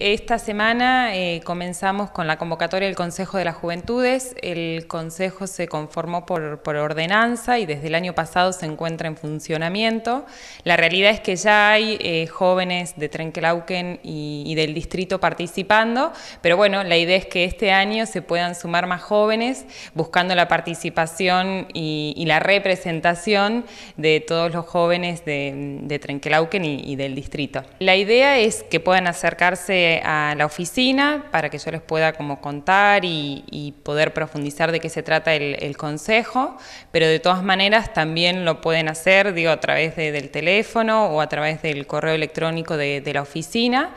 Esta semana eh, comenzamos con la convocatoria del Consejo de las Juventudes. El Consejo se conformó por, ordenanza y desde el año pasado se encuentra en funcionamiento. La realidad es que ya hay eh, jóvenes de Trenkelauken y, del distrito participando, pero bueno, la idea es que este año se puedan sumar más jóvenes buscando la participación y, la representación de todos los jóvenes de, de y, y del distrito. La idea es que puedan acercarse a la oficina para que yo les pueda como contar y, poder profundizar de qué se trata el, consejo, pero de todas maneras también lo pueden hacer, digo, a través del teléfono o a través del correo electrónico de, la oficina.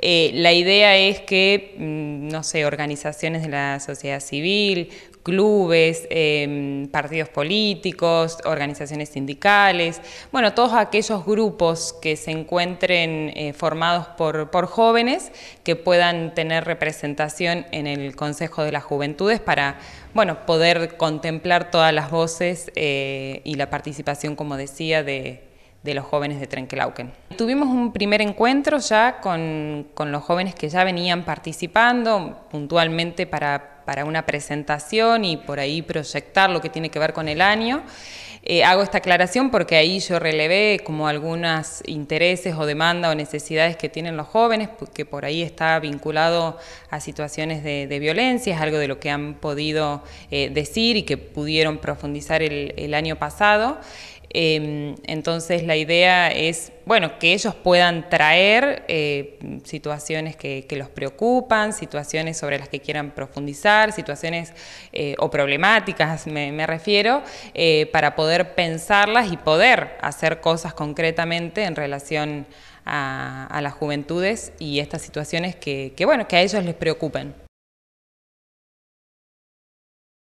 Eh, la idea es que, mm, no sé, organizaciones de la sociedad civil, clubes, em, partidos políticos, organizaciones sindicales, bueno, todos aquellos grupos que se encuentren eh, formados por, jóvenes, que puedan tener representación en el Consejo de las Juventudes para bueno, poder contemplar todas las voces eh, y la participación, como decía, de, los jóvenes de Trenkelauken. Tuvimos un primer encuentro ya con, con los jóvenes que ya venían participando puntualmente para para una presentación y por ahí proyectar lo que tiene que ver con el año. Eh, hago esta aclaración porque ahí yo relevé como algunos intereses o demandas o necesidades que tienen los jóvenes, que por ahí está vinculado a situaciones de, violencia, es algo de lo que han podido eh, decir y que pudieron profundizar el, año pasado. Em, entonces la idea es bueno, que ellos puedan traer eh, situaciones que, los preocupan, situaciones sobre las que quieran profundizar, situaciones eh, o problemáticas, me, refiero, eh, para poder pensarlas y poder hacer cosas concretamente en relación a, las juventudes y estas situaciones que, que, bueno, que a ellos les preocupen.